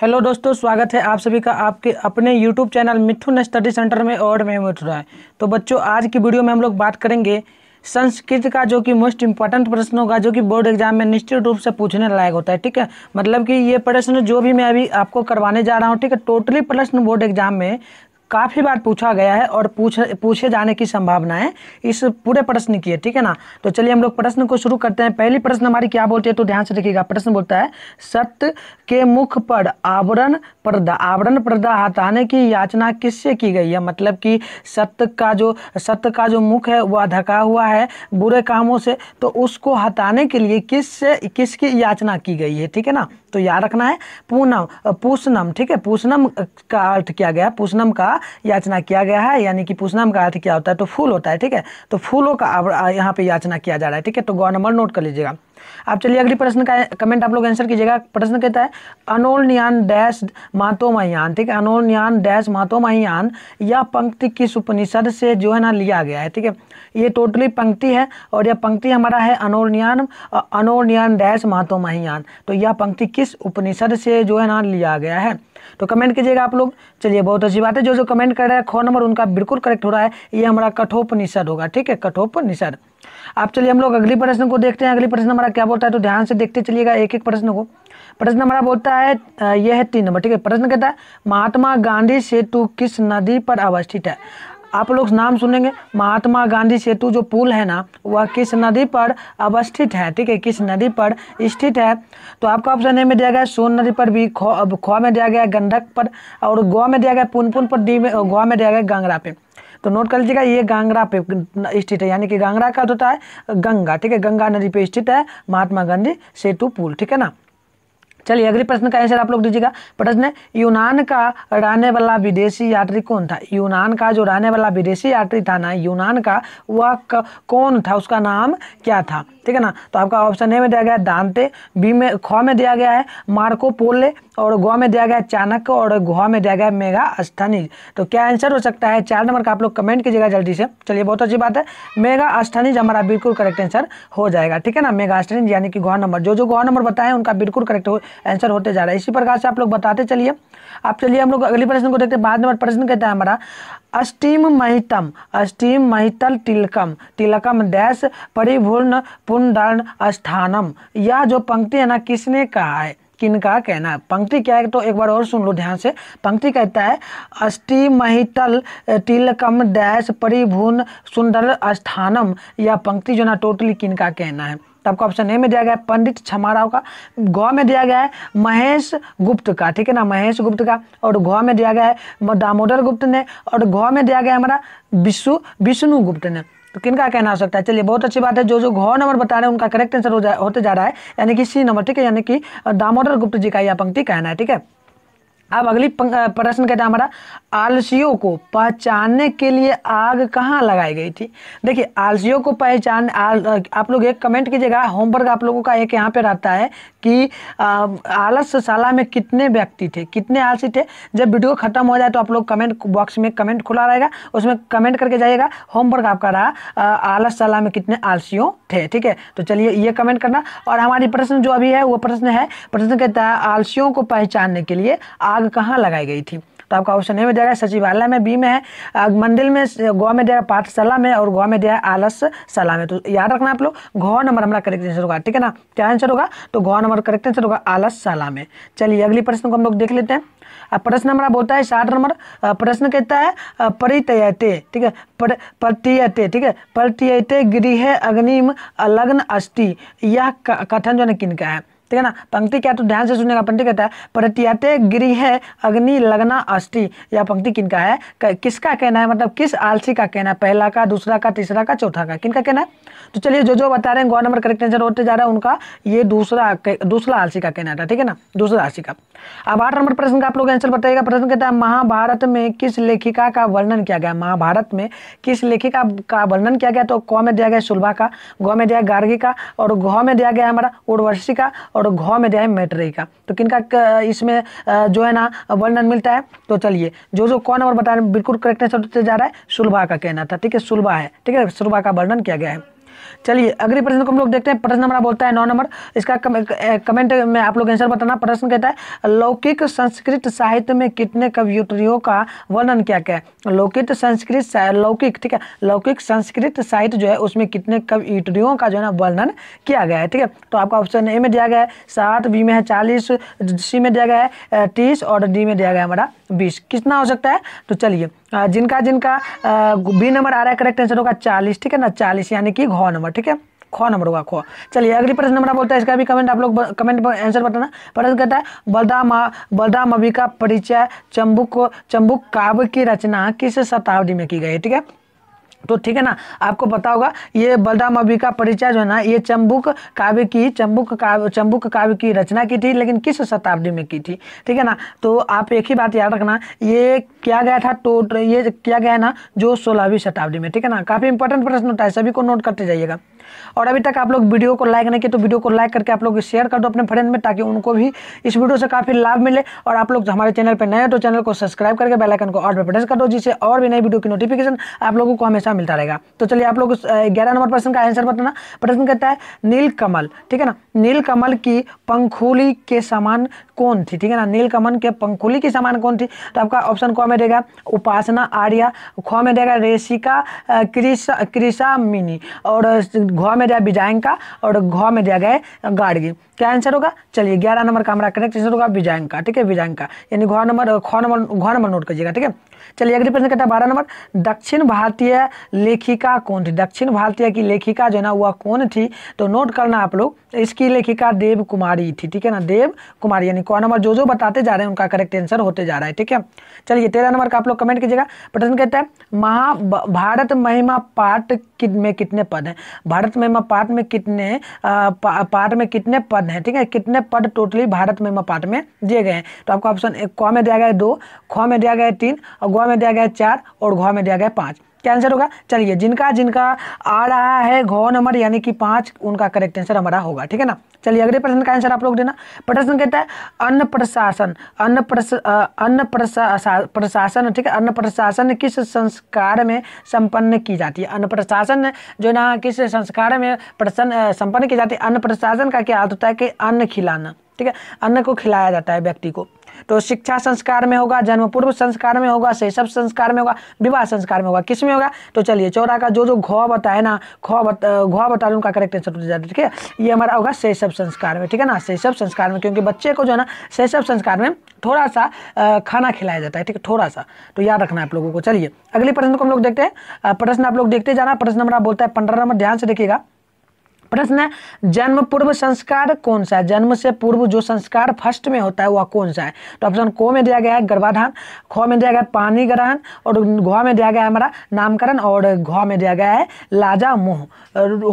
hello दोस्तों स्वागत है आप सभी का आपके अपने YouTube channel Mithun study centre में और मैं मिथुरा है तो बच्चों आज की वीडियो में हम लोग बात करेंगे संस्कृत का जो कि मोस्ट इंपॉर्टेंट प्रश्न होगा जो कि बोर्ड एग्जाम में निश्चित रूप से पूछने लायक होता है ठीक है मतलब कि ये प्रश्न जो भी मैं अभी आपको करवाने जा रहा हूँ ठीक है टोटली प्रश्न बोर्ड एग्जाम में काफ़ी बार पूछा गया है और पूछ पूछे जाने की संभावना है इस पूरे प्रश्न की है ठीक है ना तो चलिए हम लोग प्रश्न को शुरू करते हैं पहली प्रश्न हमारी क्या बोलती है तो ध्यान से देखिएगा प्रश्न बोलता है सत्य के मुख पर आवरण पर्दा आवरण पर्दा हटाने की याचना किससे की गई है मतलब कि सत्य का जो सत्य का जो मुख है वह ढका हुआ है बुरे कामों से तो उसको हटाने के लिए किससे किसकी याचना की गई है ठीक है ना तो याद रखना है पूनम पूषणम ठीक है पूषणम का अर्थ किया गया पूषणम का याचना किया गया है यानी कि पूषणम का अर्थ क्या होता है तो फूल होता है ठीक है तो फूलों का यहाँ पे याचना किया जा रहा है ठीक है तो गौ नंबर नोट कर लीजिएगा आप चलिए अगली प्रश्न का कमेंट आप लोग आंसर कीजिएगा प्रश्न कहता है अनोल न्यान डैश मातोमयान ठीक है अनोल न्यान डैश मातोमयान यह पंक्ति किस उपनिषद से जो है ना लिया गया है ठीक है ये टोटली पंक्ति है और यह पंक्ति हमारा है अनोर्नियान अनोर्नियान डैश मातोमहियान तो यह पंक्ति किस उपनिषद से जो है ना लिया गया है तो कमेंट कीजिएगा आप लोग चलिए बहुत अच्छी बात है जो जो कमेंट कर रहे हैं खो नंबर उनका बिल्कुल करेक्ट हो रहा है ये हमारा निषद होगा ठीक है कठोप निषद आप चलिए हम लोग अगली प्रश्न को देखते हैं अगली प्रश्न हमारा क्या बोलता है तो ध्यान से देखते चलिएगा एक एक प्रश्न को प्रश्न हमारा बोलता है यह है तीन नंबर ठीक है प्रश्न कहता है महात्मा गांधी सेतु किस नदी पर अवस्थित है आप लोग नाम सुनेंगे महात्मा गांधी सेतु जो पुल है ना वह किस नदी पर अवस्थित है ठीक है किस नदी पर स्थित है तो आपका ऑप्शन ए में दिया गया सोन नदी पर भी खो खो में दिया गया गंडक पर और गोवा में दिया गया पुनपुन पर डी में गोवा में दिया गया गांगरा पे तो नोट कर लीजिएगा ये गांगरा पे स्थित है यानी कि गांगरा का होता है गंगा ठीक है गंगा नदी पे स्थित है महात्मा गांधी सेतु पुल ठीक है ना चलिए अगले प्रश्न का आंसर आप लोग दीजिएगा प्रश्न है यूनान का रहने वाला विदेशी यात्री कौन था यूनान का जो रहने वाला विदेशी यात्री था ना यूनान का वह कौन था उसका नाम क्या था ठीक है ना तो आपका ऑप्शन ए में दिया गया दांते दानते बी में ख में दिया गया है मार्को पोले और गौ में दिया गया है चाणक्य और घ में दिया गया है मेगा अस्थानीज तो क्या आंसर हो सकता है चार नंबर का आप लोग कमेंट कीजिएगा जल्दी से चलिए बहुत अच्छी बात है मेगा अस्थानीज हमारा बिल्कुल करेक्ट आंसर हो जाएगा ठीक है ना मेगा अस्थानीज यानी कि घ नंबर जो जो घ नंबर बताए उनका बिल्कुल करेक्ट हो आंसर होते जा रहा है इसी प्रकार से आप लोग बताते चलिए आप चलिए हम लोग अगले प्रश्न को देखते हैं पाँच नंबर प्रश्न कहता है हमारा अस्टीम महितम अस्टीम महितल तिलकम तिलकम डैश परिभूर्ण पुनदान स्थानम यह जो पंक्ति है ना किसने कहा है किनका कहना है पंक्ति क्या है तो एक बार और सुन लो ध्यान से पंक्ति कहता है अष्टि महितल तिलकम डैश परिभून सुंदर स्थानम यह पंक्ति जो ना टोटली किनका कहना है तो आपका ऑप्शन ए में दिया गया है पंडित छमाराव का गौ में दिया गया है महेश गुप्त का ठीक है ना महेश गुप्त का और घ में दिया गया है दामोदर गुप्त ने और घ में दिया गया है हमारा विष्णु विष्णु गुप्त ने तो किन का कहना हो सकता है चलिए बहुत अच्छी बात है जो जो घो नंबर बता रहे हैं उनका करेक्ट आंसर हो जा होते जा रहा है यानी कि सी नंबर ठीक है यानी कि दामोदर गुप्त जी का यह पंक्ति कहना है ठीक है अब अगली प्रश्न कहता है हमारा आलसियों को पहचानने के लिए आग कहाँ लगाई गई थी देखिए आलसियों को पहचान आप लोग एक कमेंट कीजिएगा होमवर्क आप लोगों का एक यहाँ पे रहता है कि आलस शाला में कितने व्यक्ति थे कितने आलसी थे जब वीडियो खत्म हो जाए तो आप लोग कमेंट बॉक्स में कमेंट खुला रहेगा उसमें कमेंट करके जाइएगा होमवर्क आपका रहा आलस शाला में कितने आलसियों थे ठीक है तो चलिए ये कमेंट करना और हमारी प्रश्न जो अभी है वो प्रश्न है प्रश्न कहता है आलसियों को पहचानने के लिए आग कहाँ लगाई गई थी तो आपका ऑप्शन ए में जाएगा सचिवालय में बी में है मंदिर में गोवा में दिया पाठशाला में और गोवा में दिया आलस सलाह में तो याद रखना आप लोग घ नंबर हमारा करेक्ट आंसर होगा ठीक है ना क्या आंसर होगा तो घ नंबर करेक्ट आंसर होगा आलस सलाह में चलिए अगले प्रश्न को हम लोग देख लेते हैं प्रश्न हमारा बोलता है साठ नंबर प्रश्न कहता है परितयते ठीक है प्रतियते ठीक है प्रतियते गृह अग्निम अलग्न अस्थि यह कथन जो है किनका है ठीक है ना पंक्ति क्या तो ध्यान से सुनेगा पंक्ति कहता है प्रत्याते गृह अग्नि लगना अष्टि यह पंक्ति किनका है किसका कहना है मतलब किस आलसी का कहना है पहला का दूसरा का तीसरा का चौथा का किनका कहना है तो चलिए जो जो बता रहे हैं गौ नंबर करेक्ट आंसर होते जा रहा है उनका ये दूसरा दूसरा आलसी का कहना था ठीक है ना दूसरा आलसी का अब आठ नंबर प्रश्न का आप लोग आंसर बताइएगा प्रश्न कहता है महाभारत में किस लेखिका का वर्णन किया गया महाभारत में किस लेखिका का वर्णन किया गया तो कौ में दिया गया सुलभा का गौ में दिया गार्गी का और घ में दिया गया हमारा उर्वशी का और घ में दिया है मेटरे का तो किनका इसमें जो है ना वर्णन मिलता है तो चलिए जो जो कौन नंबर बता रहे बिल्कुल करेक्ट आंसर जा रहा है सुलभा का कहना था ठीक है सुलभा है ठीक है सुलभा का वर्णन किया गया है चलिए अगले प्रश्न को हम लोग देखते हैं प्रश्न हमारा बोलता है नौ नंबर इसका कम, कमेंट में आप लोग आंसर बताना प्रश्न कहता है लौकिक संस्कृत साहित्य में कितने कवियों का वर्णन क्या क्या है लौकिक संस्कृत लौकिक ठीक है लौकिक संस्कृत साहित्य जो है उसमें कितने कवियों का जो है ना वर्णन किया गया है ठीक है तो आपका ऑप्शन ए में दिया गया है सात बी में है चालीस सी में दिया गया है तीस और डी में दिया गया है हमारा बीस कितना हो सकता है तो चलिए जिनका जिनका बी नंबर आ रहा है करेक्ट आंसर होगा चालीस ठीक है ना चालीस यानी कि घ नंबर ठीक है ख नंबर होगा ख चलिए अगली प्रश्न नंबर बोलता है इसका भी कमेंट आप लोग कमेंट आंसर बताना प्रश्न कहता है बलदाम बलदाम अभी का परिचय चंबुक चंबुक काव्य की रचना किस शताब्दी में की गई है ठीक है तो ठीक है ना आपको पता होगा ये बलराम अभी का परिचय जो है ना ये चंबुक काव्य की चंबुक काव्य चंबुक काव्य की रचना की थी लेकिन किस शताब्दी में की थी ठीक है ना तो आप एक ही बात याद रखना ये किया गया था टोट ये किया गया ना जो सोलहवीं शताब्दी में ठीक है ना काफ़ी इंपॉर्टेंट प्रश्न होता है सभी को नोट करते जाइएगा और अभी तक आप लोग वीडियो को लाइक नहीं किया तो वीडियो को लाइक करके आप लोग शेयर कर दो अपने फ्रेंड में ताकि उनको भी इस वीडियो से काफ़ी लाभ मिले और आप लोग हमारे चैनल पर नए तो चैनल को सब्सक्राइब करके बेलाइकन को और पर प्रेस कर दो जिससे और भी नई वीडियो की नोटिफिकेशन आप लोगों को हमेशा मिलता रहेगा तो चलिए आप लोग ग्यारह नंबर प्रश्न का आंसर बताना प्रश्न कहता है नील कमल ठीक है ना नील कमल की पंखुली के समान कौन थी ठीक है ना नील कमल के पंखुली के समान कौन थी तो आपका ऑप्शन क में देगा उपासना आर्या ख में देगा रेशिका क्रिशा मिनी और घ में दिया विजायंका और घ में दिया गया गार्गी क्या आंसर होगा चलिए ग्यारह नंबर का हमारा करेक्ट आंसर होगा विजायंका ठीक है विजायंका यानी घ नंबर घ नंबर घ नंबर नोट कीजिएगा ठीक है चलिए अगले प्रश्न कहता है बारह नंबर दक्षिण भारतीय लेखिका कौन थी दक्षिण भारतीय की लेखिका जो है ना वह कौन थी तो नोट करना आप लोग इसकी लेखिका देव कुमारी थी ठीक है ना देव कुमारी यानी कौन नंबर जो जो बताते जा रहे हैं उनका करेक्ट आंसर होते जा रहा है ठीक है चलिए तेरह नंबर का आप लोग कमेंट कीजिएगा प्रश्न कहता है महाभारत महिमा पाठ कि, में कितने पद हैं भारत महिमा पाठ में कितने पाठ में कितने पद हैं ठीक है कितने पद टोटली भारत महिमा पाठ में दिए गए हैं तो आपको ऑप्शन एक क में दिया गया दो ख में दिया गया तीन और घ में दिया गया है चार और घ में दिया गया है पाँच क्या आंसर होगा चलिए जिनका जिनका आ रहा है घो नंबर यानी कि पाँच उनका करेक्ट आंसर हमारा होगा ठीक है ना चलिए अगले प्रश्न का आंसर आप लोग देना प्रश्न कहता है अन्न प्रशासन अन्न अन्न प्रशासन ठीक है अन्न प्रशासन किस संस्कार में संपन्न की जाती है अन्न प्रशासन जो ना किस संस्कार में प्रसन्न संपन्न की जाती है अन्न प्रशासन का क्या अर्थ होता है कि अन्न खिलाना ठीक है अन्न को खिलाया जाता है व्यक्ति को तो शिक्षा संस्कार में होगा जन्म पूर्व संस्कार में होगा शैशव संस्कार में होगा विवाह संस्कार में होगा किस में होगा तो चलिए चौरा का जो जो घ बताए ना ख घ बता उनका करेक्ट आंसर हो जाता ठीक है ये हमारा होगा शैशव संस्कार में ठीक है ना शैशव संस्कार में क्योंकि बच्चे को जो है ना शैशव संस्कार में थोड़ा सा खाना खिलाया जाता है ठीक है थोड़ा सा तो याद रखना आप लोगों को चलिए अगले प्रश्न को हम लोग देखते हैं प्रश्न आप लोग देखते जाना प्रश्न हमारा बोलता है पंद्रह नंबर ध्यान से देखिएगा प्रश्न है जन्म पूर्व संस्कार कौन सा है जन्म से पूर्व जो संस्कार फर्स्ट में होता है वह कौन सा है तो ऑप्शन को में दिया गया है गर्भाधान ख में दिया गया है पानी ग्रहण और घ में दिया गया है हमारा नामकरण और घ में दिया गया है लाजा मोह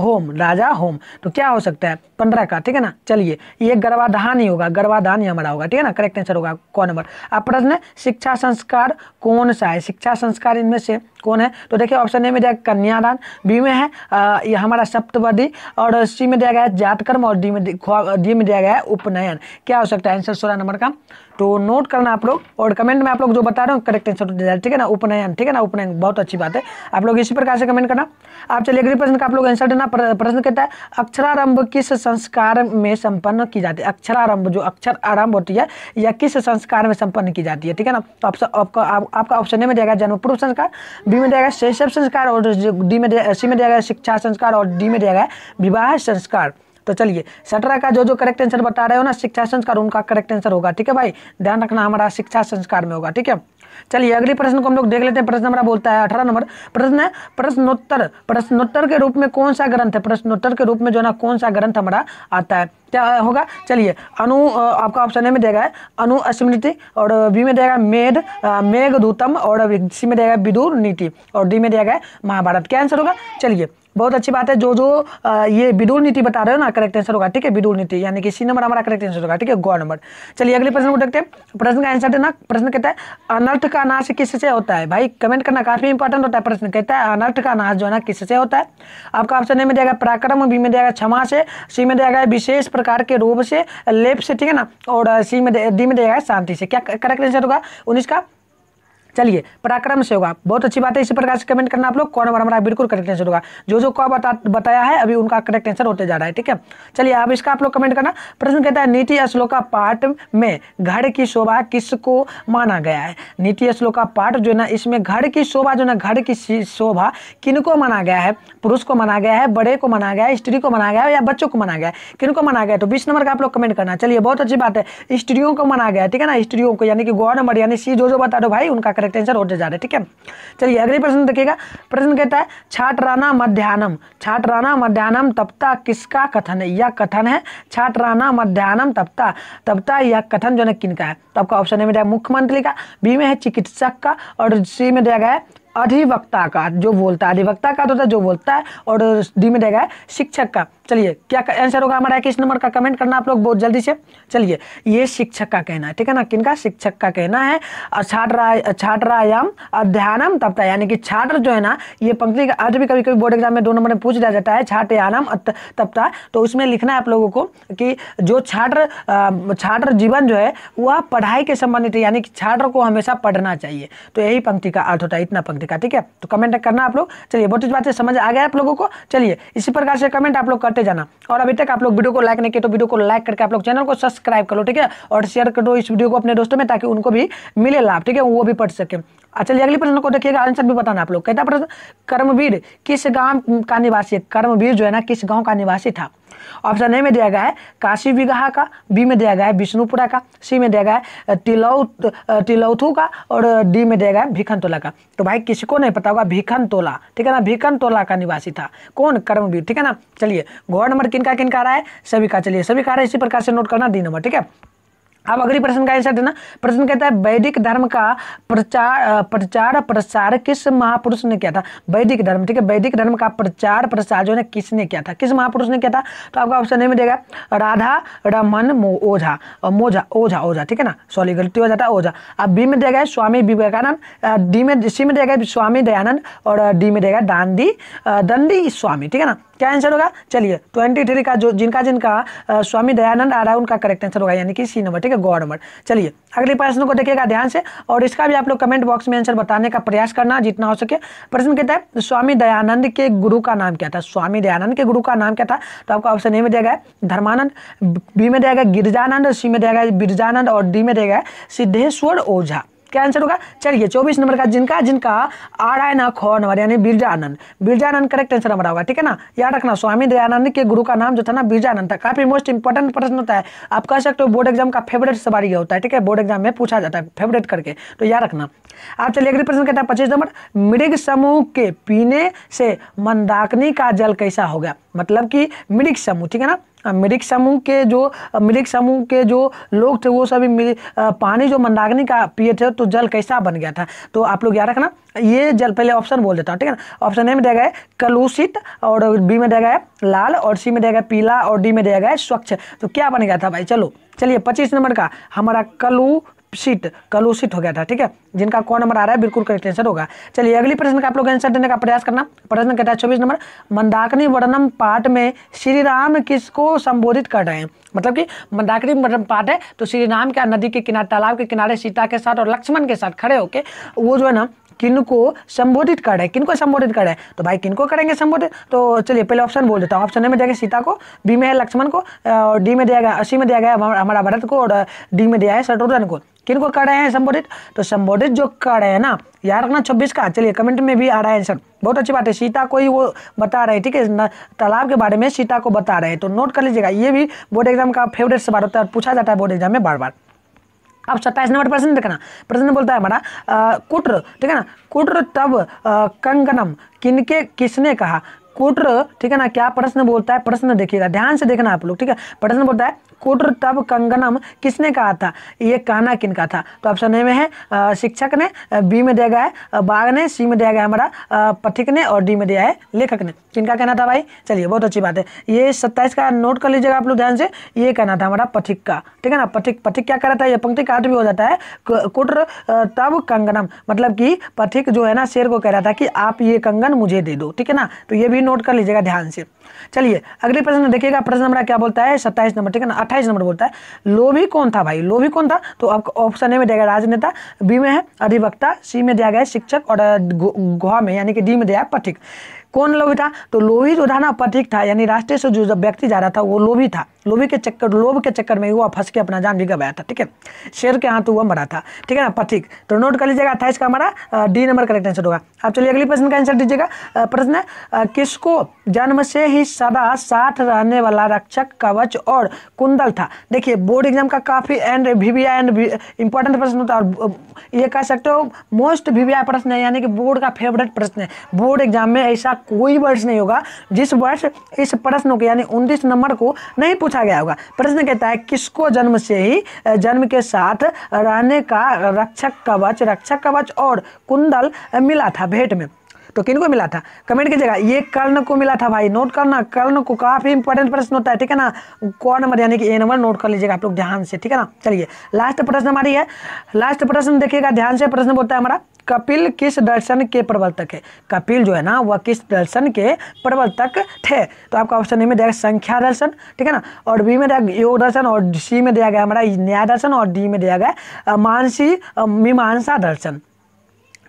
होम राजा होम तो क्या हो सकता है पंद्रह का ठीक है ना चलिए ये गर्भाधान ही होगा गर्भाधान ही हमारा होगा ठीक है ना करेक्ट आंसर होगा कौन नंबर अब प्रश्न है शिक्षा संस्कार कौन सा है शिक्षा संस्कार इनमें से कौन है तो देखिए ऑप्शन ए में दिया कन्यादान बी में है यह हमारा सप्तवधि और सी में दिया गया है जातकर्म और डी में डी में दिया गया है उपनयन क्या हो सकता है आंसर सोलह नंबर का तो नोट करना आप लोग और कमेंट में आप लोग जो बता रहे हो करेक्ट आंसर तो दे जाए ठीक है ना उपनयन ठीक है ना उपनयन बहुत अच्छी बात है आप लोग इसी प्रकार से कमेंट करना आप चलिए अगले प्रश्न का आप लोग आंसर देना प्रश्न कहता है अक्षरारंभ किस संस्कार में संपन्न की जाती है अक्षरारंभ जो अक्षर आरंभ होती है या किस संस्कार में संपन्न की जाती है ठीक है ना तो आपका आपका ऑप्शन ए में जाएगा जन्म पूर्व संस्कार बी में जाएगा शैशव संस्कार और डी में सी में जाएगा शिक्षा संस्कार और डी में जाएगा विवाह संस्कार तो चलिए सत्रह का जो जो करेक्ट आंसर बता रहे हो ना शिक्षा संस्कार उनका करेक्ट आंसर होगा ठीक है भाई ध्यान रखना हमारा शिक्षा संस्कार में होगा ठीक है चलिए अगले प्रश्न को हम लोग देख लेते हैं प्रश्न हमारा बोलता है अठारह नंबर प्रश्न है प्रश्नोत्तर प्रश्नोत्तर के रूप में कौन सा ग्रंथ है प्रश्नोत्तर के रूप में जो ना कौन सा ग्रंथ हमारा आता है क्या होगा चलिए अनु आपका ऑप्शन ए में देगा है अनु अस्मृति और बी में देगा मेघ मेघ दूतम और सी में देगा विदुर नीति और डी में देगा महाभारत क्या आंसर होगा चलिए बहुत अच्छी बात है जो जो ये विडुल नीति बता रहे हो ना करेक्ट आंसर होगा ठीक है विडुल नीति यानी कि सी नंबर हमारा करेक्ट आंसर होगा ठीक है गौ नंबर चलिए अगले प्रश्न को देखते हैं प्रश्न का आंसर देना प्रश्न कहता है अनर्थ का नाश किससे होता है भाई कमेंट करना काफी इंपॉर्टेंट होता है प्रश्न कहता है अनर्थ का नाश जो है ना किससे होता है आपका ऑप्शन ए में देगा पराक्रम बी में देगा क्षमा से सी में देगा विशेष प्रकार के रोग से लेप से ठीक है ना और सी में डी में देगा शांति से क्या करेक्ट आंसर होगा उन्नीस का चलिए पराक्रम से होगा बहुत अच्छी बात है इसी प्रकार से कमेंट करना आप लोग कौन हमारा हमारा बिल्कुल करेक्ट आंसर होगा जो जो कौ बता बताया है अभी उनका करेक्ट आंसर होते जा रहा है ठीक है चलिए अब इसका आप लोग कमेंट करना प्रश्न कहता है नीति श्लोका पाठ में घर की शोभा किसको माना गया है नीति श्लोका पाठ जो है ना इसमें घर की शोभा जो ना घर की शोभा किनको माना गया है पुरुष को माना गया है बड़े को माना गया है स्त्री को माना गया है या बच्चों को माना गया है किनको माना गया तो बीस नंबर का आप लोग कमेंट करना चलिए बहुत अच्छी बात है स्त्रियों को माना गया ठीक है ना स्त्रियों को यानी कि गौ नंबर यानी सी जो जो बता दो भाई उनका करेक्ट आंसर होते जा रहे ठीक है चलिए अगले प्रश्न देखिएगा प्रश्न कहता है छाट राना मध्यान्हम छाट राना मध्यान्हम तपता किसका कथन है यह कथन है छाट राना मध्यान्हम तपता तपता यह कथन जो है किनका है तो आपका ऑप्शन ए में दिया मुख्यमंत्री का बी में है चिकित्सक का और सी में दिया गया है अधिवक्ता का जो बोलता है अधिवक्ता का तो जो बोलता है और डी में दिया गया है शिक्षक का चलिए क्या आंसर होगा हमारा इक्कीस नंबर का कमेंट करना आप लोग बहुत जल्दी से चलिए ये शिक्षक का कहना है ठीक है ना किनका शिक्षक का कहना है छात्र छात्रायाम अध्ययनम तक यानी कि छात्र जो है ना ये पंक्ति आज भी कभी कभी बोर्ड एग्जाम में दो नंबर में पूछ लिया जाता है छात्रयानम तप्ता तो उसमें लिखना है आप लोगों को कि जो छात्र छात्र जीवन जो है वह पढ़ाई के संबंधित यानी कि छात्र को हमेशा पढ़ना चाहिए तो यही पंक्ति का अर्थ होता है इतना पंक्ति का ठीक है तो कमेंट करना आप लोग चलिए बहुत बात समझ आ गया आप लोगों को चलिए इसी प्रकार से कमेंट आप लोग करते जाना और अभी तक आप लोग वीडियो को लाइक नहीं किया तो वीडियो को लाइक करके आप लोग चैनल को सब्सक्राइब करो ठीक है और शेयर कर दो इस वीडियो को अपने दोस्तों में ताकि उनको भी मिले लाभ ठीक है वो भी पढ़ सके अच्छा अगले प्रश्न को देखिएगा आंसर भी बताना आप लोग कहता प्रश्न कर्मवीर किस गांव का निवासी कर्मवीर जो है ना किस गांव का निवासी था ऑप्शन ए में दिया गया है काशी विगहा का बी में दिया गया है विष्णुपुरा का सी में दिया गया है तिलौ तिलौथू का और डी में दिया गया है भीखन तोला का तो भाई किसी को नहीं पता होगा भीखन तोला ठीक है ना भीखन तोला का निवासी था कौन कर्मवीर ठीक है ना चलिए घोड़ा नंबर किनका किनका रहा है सभी का चलिए सभी का रहा है इसी प्रकार से नोट करना डी नंबर ठीक है अब अगले प्रश्न का आंसर देना प्रश्न कहता है वैदिक धर्म का प्रचार प्रचार प्रसार किस महापुरुष ने किया था वैदिक धर्म ठीक है वैदिक धर्म का प्रचार प्रसार जो है किसने किया था किस महापुरुष ने किया था तो आपका ऑप्शन नहीं मिलेगा राधा रमन ओझा मोझा ओझा ओझा ठीक है ना सॉरी गलती हो जाता है ओझा अब बी में देगा स्वामी विवेकानंद डी में सी में देगा स्वामी दयानंद और डी में देगा गया दांडी दंडी स्वामी ठीक है ना क्या आंसर होगा चलिए ट्वेंटी थ्री का जो जिनका जिनका स्वामी दयानंद आ रहा है उनका करेक्ट आंसर होगा यानी कि सी नंबर ठीक है गौ नंबर चलिए अगले प्रश्न को देखिएगा ध्यान से और इसका भी आप लोग कमेंट बॉक्स में आंसर बताने का प्रयास करना जितना हो सके प्रश्न कहता है स्वामी दयानंद के गुरु का नाम क्या था स्वामी दयानंद के गुरु का नाम क्या था तो आपको ऑप्शन ए में दिया गया धर्मानंद बी में दिया गया गिरजानंद सी में दिया गया बिरजानंद और डी में दिया गया सिद्धेश्वर ओझा क्या आंसर होगा चलिए चौबीस नंबर का जिनका जिनका आरायन आय यानी बिरजानंद बिरजानंद करेक्ट आंसर हमारा होगा ठीक है ना याद रखना स्वामी दयानंद के गुरु का नाम जो था ना बिरजानंद था काफी मोस्ट इंपॉर्टेंट प्रश्न होता है आप कह सकते हो बोर्ड एग्जाम का फेवरेट सवाल यह होता है ठीक है बोर्ड एग्जाम में पूछा जाता है फेवरेट करके तो याद रखना आप चलिए अगले प्रश्न कहता है पच्चीस नंबर मृग समूह के पीने से मंदाकिनी का जल कैसा हो गया मतलब कि मृग समूह ठीक है ना मिरिक समूह के जो मिरिक समूह के जो लोग थे वो सभी पानी जो मंदाग्नि का पिए थे तो जल कैसा बन गया था तो आप लोग याद रखना ये जल पहले ऑप्शन बोल देता हूँ ठीक है ना ऑप्शन ए में दिया गया है कलुषित और बी में दिया गया है लाल और सी में दिया गया पीला और डी में दिया गया है स्वच्छ तो क्या बन गया था भाई चलो चलिए पच्चीस नंबर का हमारा कलु शीट कलुषित हो गया था ठीक है जिनका कौन नंबर आ रहा है बिल्कुल करेक्ट आंसर होगा चलिए अगली प्रश्न का आप लोग आंसर देने का प्रयास करना प्रश्न कहता है चौबीस नंबर मंदाकिनी वर्णम पाठ में श्री राम किसको संबोधित कर रहे हैं मतलब कि मंदाकिनी वर्णम पाठ है तो श्री राम क्या नदी के किनारे तालाब के किनारे सीता के साथ और लक्ष्मण के साथ खड़े होके वो जो है ना किनको संबोधित कर रहे किन को संबोधित कर रहे हैं तो भाई किनको करेंगे संबोधित तो चलिए पहले ऑप्शन बोल देता हूँ ऑप्शन ए में जाएगा सीता को बी में है लक्ष्मण को और डी में दिया गया सी में दिया गया हमारा भरत को और डी में दिया है शत्रुघ्न को किन को कर रहे हैं संबोधित तो संबोधित जो कर रहे हैं ना याद रखना छब्बीस का चलिए कमेंट में भी आ रहा है आंसर बहुत अच्छी बात है सीता को ही वो बता रहे हैं ठीक है तालाब के बारे में सीता को बता रहे हैं तो नोट कर लीजिएगा ये भी बोर्ड एग्जाम का फेवरेट सवाल होता है पूछा जाता है बोर्ड एग्जाम में बार बार अब सत्ताईस नंबर प्रश्न देखना प्रश्न बोलता है हमारा कुट्र ठीक है ना कुट्र तब कंगनम किनके किसने कहा कुट्र ठीक है ना क्या प्रश्न बोलता है प्रश्न देखिएगा ध्यान से देखना आप लोग ठीक है प्रश्न बोलता है कुट्र तब कंगनम किसने कहा था ये कहना किन का था तो ऑप्शन ए में है शिक्षक ने बी में दिया गया है बाघ ने सी में दिया गया हमारा पथिक ने और डी में दिया है लेखक ने किनका कहना था भाई चलिए बहुत अच्छी बात है ये सत्ताईस का नोट कर लीजिएगा आप लोग ध्यान से ये कहना था हमारा पथिक का ठीक है ना पथिक पथिक क्या रहा था ये पंक्ति काट भी हो जाता है कुट्र तब कंगनम मतलब कि पथिक जो है ना शेर को कह रहा था कि आप ये कंगन मुझे दे दो ठीक है ना तो ये भी नोट कर लीजिएगा ध्यान से चलिए अगले प्रश्न देखिएगा प्रश्न हमारा क्या बोलता है सत्ताईस नंबर ठीक है ना अट्ठाईस नंबर बोलता है लोभी कौन था भाई लोभी कौन था तो ऑप्शन ए में दिया गया राजनेता बी में है अधिवक्ता सी में दिया गया शिक्षक और गोहा में यानी कि डी में दिया है पथिक कौन लोभी था तो लोभी जो तो था ना पथिक था यानी रास्ते से जो व्यक्ति जा रहा था वो लोभी था लोभी के चक्कर लोभ के चक्कर में हुआ फंस के अपना जान भी गवाया था ठीक है शेर के हाथ हुआ मरा था ठीक है ना पथिक तो नोट कर लीजिएगा अट्ठाईस का हमारा डी नंबर करेक्ट आंसर होगा आप चलिए अगली प्रश्न का आंसर दीजिएगा प्रश्न है किसको जन्म से ही सदा साथ रहने वाला रक्षक कवच और कुंदल था देखिए बोर्ड एग्जाम का काफ़ी एंड वी एंड इंपॉर्टेंट प्रश्न होता है और ये कह सकते हो मोस्ट वी प्रश्न है यानी कि बोर्ड का फेवरेट प्रश्न है बोर्ड एग्जाम में ऐसा कोई वर्ष नहीं होगा जिस वर्ष इस प्रश्न को यानी उन्तीस नंबर को नहीं पूछा गया होगा प्रश्न कहता है किसको जन्म से ही जन्म के साथ रहने का रक्षक कवच रक्षक कवच और कुंदल मिला था भेंट में तो किन को मिला था कमेंट कीजिएगा ये कर्ण को मिला था भाई नोट करना कर्ण को काफ़ी इंपॉर्टेंट प्रश्न होता है ठीक है ना कौन नंबर यानी कि ए नंबर नोट कर लीजिएगा आप लोग ध्यान से ठीक है ना चलिए लास्ट प्रश्न हमारी है लास्ट प्रश्न देखिएगा ध्यान से प्रश्न बोलता है हमारा कपिल किस दर्शन के प्रवर्तक है कपिल जो है ना वह किस दर्शन के प्रवर्तक थे तो आपका ऑप्शन ए में दिया संख्या दर्शन ठीक है ना और बी में दिया योग दर्शन और सी में दिया गया हमारा न्याय दर्शन और डी में दिया गया मानसी मीमांसा दर्शन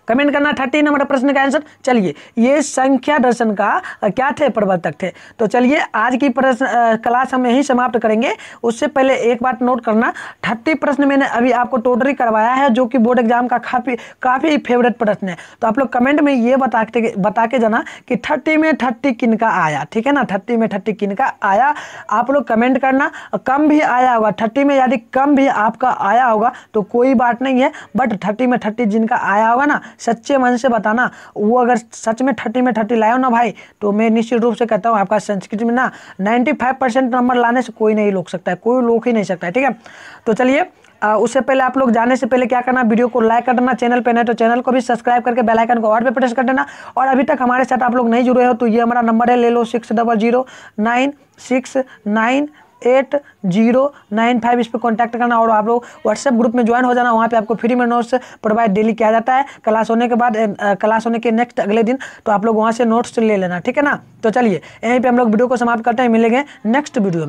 कमेंट करना थर्टी नंबर प्रश्न का आंसर चलिए ये संख्या दर्शन का क्या थे प्रवर्तक थे तो चलिए आज की प्रश्न क्लास हम यही समाप्त करेंगे उससे पहले एक बात नोट करना थर्टी प्रश्न मैंने अभी आपको टोटली करवाया है जो कि बोर्ड एग्जाम का काफ़ी काफ़ी फेवरेट प्रश्न है तो आप लोग कमेंट में ये बता के बता के जाना कि थर्टी में थर्टी किन का आया ठीक है ना थर्टी में थर्टी किन का आया आप लोग कमेंट करना कम भी आया होगा थर्टी में यदि कम भी आपका आया होगा तो कोई बात नहीं है बट थर्टी में थर्टी जिनका आया होगा ना सच्चे मन से बताना वो अगर सच में थर्टी में थर्टी लाए ना भाई तो मैं निश्चित रूप से कहता हूँ आपका संस्कृत में ना नाइन्टी फाइव परसेंट नंबर लाने से कोई नहीं रोक सकता है कोई रोक ही नहीं सकता है ठीक है तो चलिए उससे पहले आप लोग जाने से पहले क्या करना वीडियो को लाइक कर देना चैनल पे नहीं तो चैनल को भी सब्सक्राइब करके बेल आइकन को और भी प्रेस कर देना और अभी तक हमारे साथ आप लोग नहीं जुड़े हो तो ये हमारा नंबर है ले लो six double zero nine six nine eight zero nine five इस पर कॉन्टैक्ट करना और आप लोग व्हाट्सएप ग्रुप में ज्वाइन हो जाना वहाँ पर आपको फ्री में नोट्स प्रोवाइड डेली किया जाता है क्लास होने के बाद क्लास होने के नेक्स्ट अगले दिन तो आप लोग वहाँ से नोट्स ले लेना ठीक है ना तो चलिए यहीं पर हम लोग वीडियो को समाप्त करते हैं मिलेंगे नेक्स्ट वीडियो में